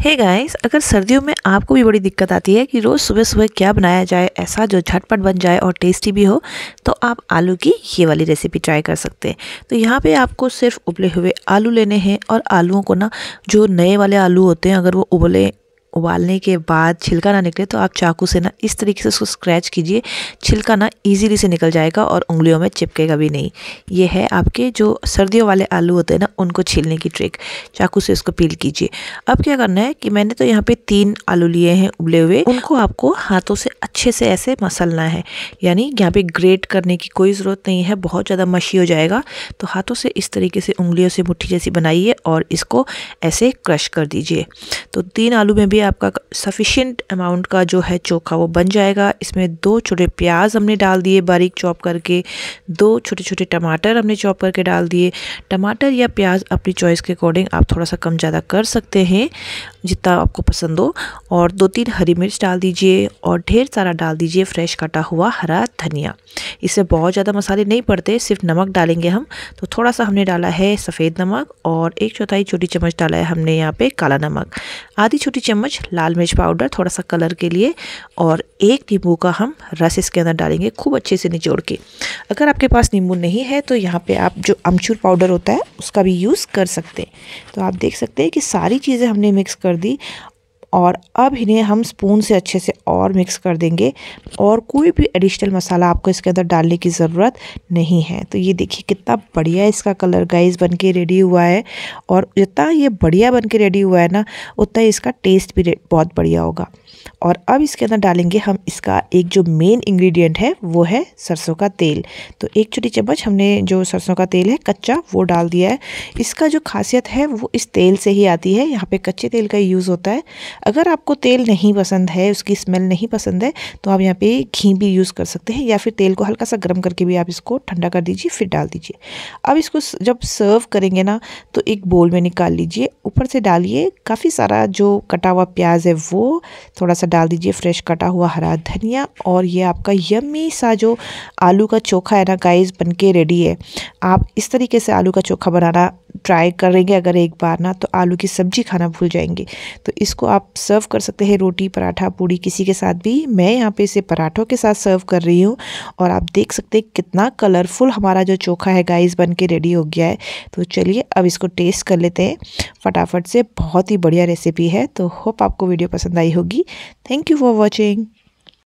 हे hey guys अगर सर्दियों में आपको भी बड़ी दिक्कत आती है कि रोज़ सुबह सुबह क्या बनाया जाए ऐसा जो झटपट बन जाए और टेस्टी भी हो तो आप आलू की ये वाली रेसिपी ट्राई कर सकते हैं तो यहाँ पे आपको सिर्फ उबले हुए आलू लेने हैं और आलूओं को ना जो नए वाले आलू होते हैं अगर वो उबले उबालने के बाद छिलका ना निकले तो आप चाकू से ना इस तरीके से उसको स्क्रैच कीजिए छिलका ना इजीली से निकल जाएगा और उंगलियों में चिपकेगा भी नहीं ये है आपके जो सर्दियों वाले आलू होते हैं ना उनको छीलने की ट्रिक चाकू से इसको पील कीजिए अब क्या करना है कि मैंने तो यहाँ पे तीन आलू लिए हैं उबले हुए उनको आपको हाथों से अच्छे से ऐसे मसलना है यानी यहाँ पर ग्रेट करने की कोई ज़रूरत नहीं है बहुत ज़्यादा मशी हो जाएगा तो हाथों से इस तरीके से उंगलियों से मुठ्ठी जैसी बनाइए और इसको ऐसे क्रश कर दीजिए तो तीन आलू में भी ये आपका सफिशेंट अमाउंट का जो है चोखा वो बन जाएगा इसमें दो छोटे प्याज हमने डाल दिए बारीक चॉप करके दो छोटे छोटे टमाटर हमने चॉप करके डाल दिए टमाटर या प्याज अपनी चॉइस के अकॉर्डिंग आप थोड़ा सा कम ज़्यादा कर सकते हैं जितना आपको पसंद हो और दो तीन हरी मिर्च डाल दीजिए और ढेर सारा डाल दीजिए फ्रेश कटा हुआ हरा धनिया इससे बहुत ज़्यादा मसाले नहीं पड़ते सिर्फ नमक डालेंगे हम तो थोड़ा सा हमने डाला है सफ़ेद नमक और एक चौथाई छोटी चम्मच डाला है हमने यहाँ पे काला नमक आधी छोटी चम्मच चम्मच लाल मिर्च पाउडर थोड़ा सा कलर के लिए और एक नींबू का हम रस इसके अंदर डालेंगे खूब अच्छे से निचोड़ के अगर आपके पास नींबू नहीं है तो यहाँ पे आप जो अमचूर पाउडर होता है उसका भी यूज़ कर सकते हैं तो आप देख सकते हैं कि सारी चीज़ें हमने मिक्स कर दी और अब इन्हें हम स्पून से अच्छे से और मिक्स कर देंगे और कोई भी एडिशनल मसाला आपको इसके अंदर डालने की ज़रूरत नहीं है तो ये देखिए कितना बढ़िया इसका कलर गाइस बन के रेडी हुआ है और जितना ये बढ़िया बन के रेडी हुआ है ना उतना इसका टेस्ट भी बहुत बढ़िया होगा और अब इसके अंदर डालेंगे हम इसका एक जो मेन इंग्रेडिएंट है वो है सरसों का तेल तो एक छोटी चम्मच हमने जो सरसों का तेल है कच्चा वो डाल दिया है इसका जो खासियत है वो इस तेल से ही आती है यहाँ पे कच्चे तेल का यूज़ होता है अगर आपको तेल नहीं पसंद है उसकी स्मेल नहीं पसंद है तो आप यहाँ पे घी भी यूज़ कर सकते हैं या फिर तेल को हल्का सा गर्म करके भी आप इसको ठंडा कर दीजिए फिर डाल दीजिए अब इसको जब सर्व करेंगे ना तो एक बोल में निकाल लीजिए ऊपर से डालिए काफ़ी सारा जो कटा हुआ प्याज है वो थोड़ा सा डाल दीजिए फ्रेश कटा हुआ हरा धनिया और ये आपका यमी सा जो आलू का चोखा है ना गाइस बन के रेडी है आप इस तरीके से आलू का चोखा बनाना ट्राई करेंगे अगर एक बार ना तो आलू की सब्जी खाना भूल जाएंगे तो इसको आप सर्व कर सकते हैं रोटी पराठा पूड़ी किसी के साथ भी मैं यहाँ पे इसे पराठों के साथ सर्व कर रही हूँ और आप देख सकते हैं कितना कलरफुल हमारा जो चोखा है गाइस बन के रेडी हो गया है तो चलिए अब इसको टेस्ट कर लेते हैं फटाफट से बहुत ही बढ़िया रेसिपी है तो होप आपको वीडियो पसंद आई होगी थैंक यू फॉर वॉचिंग